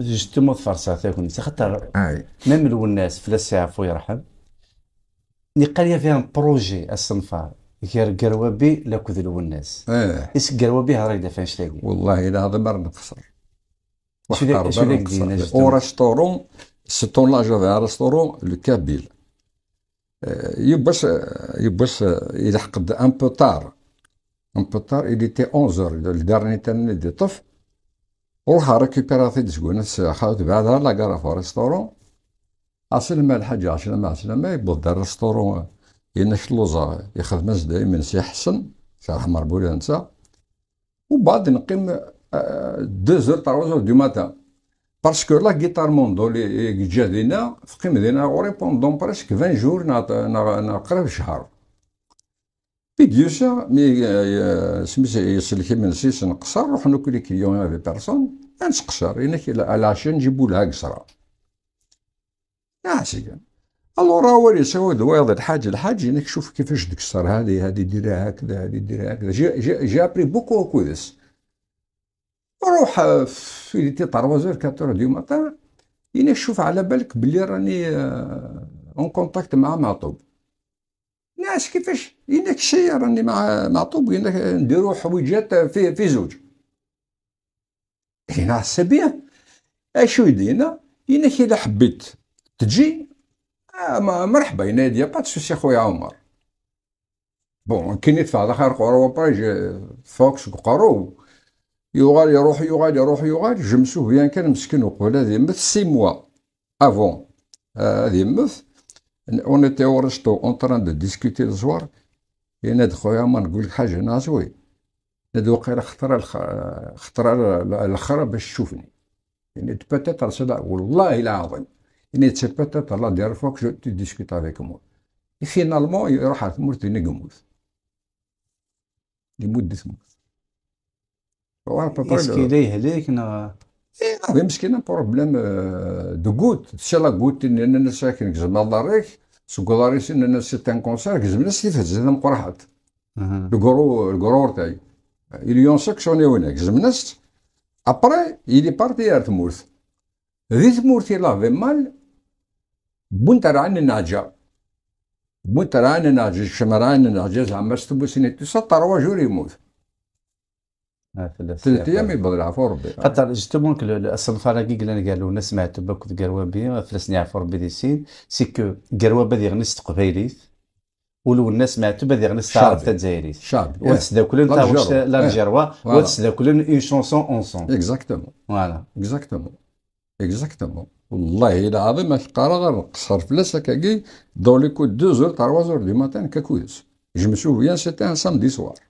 جستو تموت فرصة تاكل خاطر ميم الناس في لاسي عفو يرحم نقاليا فيها بروجي الصنفار غير قروبي لا كذلوا الناس اه اس قروابي هرايدا فاش تلاقي والله الا هذا ما نقصر شو ذاك اون ريستورون ستون لاجو في ريستورون لو كابيل آه، يبس آه، يبس يلحق ان بو تار ان بو تار il 11 heures تاني دي طفل روح ريكوبيرا تي تسكون الساحة وتبعد على لاكارا في ريستورون عسلمة الحاج عسلمة عسلمة يبدا الريستورون ينش لوزا يخدم دايما من سي حسن شرح مربولة نتا وبعد نقيم آه، دوزور تروزور دو ماتا باسكو لا جيتار موندو اللي جا دينا في قيم دينا غوري بوندون بريسك 20 جور نقرا في شهر بيديوشا مي سميت يسلكي من سيس نقصر روح نوكلي كليون افي بيرسون انا كي العشاء نجيبو لها قصرة ناسي الورا هو اللي يسوي دوايض الحاج الحاج انك شوف كيفاش تكسر الصار هذه هذه ديرها هكذا هذه ديرها هكذا جا جا جا بري بوكو كويس روح في ليتي تروازور كاتور دي ماتان انك شوف على بالك بلي راني اون كونتاكت مع معطوب ناس نعم، كيفاش ينك الشيء راني مع مع طوب ينك نديرو حويجات في في زوج هنا إيه، نعم، عسابيه اشو يدينا ينك الا حبيت تجي آه مرحبا ينادي با تسوسي خويا عمر بون كي ندفع داخل قرو باج فوكس قرو يغال يروح يغال يروح يغال جمسوه بيان كان مسكين وقول هذه مث سي موا افون هذه مث اون était au resto en train de discuter le soir يناد خويا ما نقول لك حاجه انا زوي ناد وقيلا خطر الخ... خطره باش تشوفني يعني بوتيتر صدا والله العظيم يعني سي الله لا دير فوق جو تي ديسكوت افيك مو فينالمون يروح على تمرت نقموس لمده موت هو بابا مسكين غادي مسكينه بروبليم آه، دو غوت سي لا غوت اننا ساكن كزما داريك سكولاريس اننا سيت ان كونسير كزمنا سيت هزنا مقرحت الكرو الكرور تاعي اليون سكسوني هناك زمنا ابري يلي بارتي ار تمورث ذي تمورث لا في مال بنت ران ناجا بنت ران ناجا شمران ناجا زعما ستبوسيني تسطر وجوري يموت ثلاث ايام يبغى يلعبوا ربي خاطر جوستومون الصنف راكي قالنا قالوا انا سمعت بك قروابي فلسني يعرفوا ربي دي سين سيكو قروابه دي غنس تقبيليت ولو الناس ما تبا ذي غنس تعرف تجايري شعبي وتسداكلن كلن واش لارجروا كلن اون شونسون اونسون اكزاكتومون فوالا اكزاكتومون اكزاكتومون والله العظيم القرا غنقصر فلاس كي دون لي كو دو زور تروا زور دي ماتان كاكويز جو مسوفيان سيتي ان سامدي سوار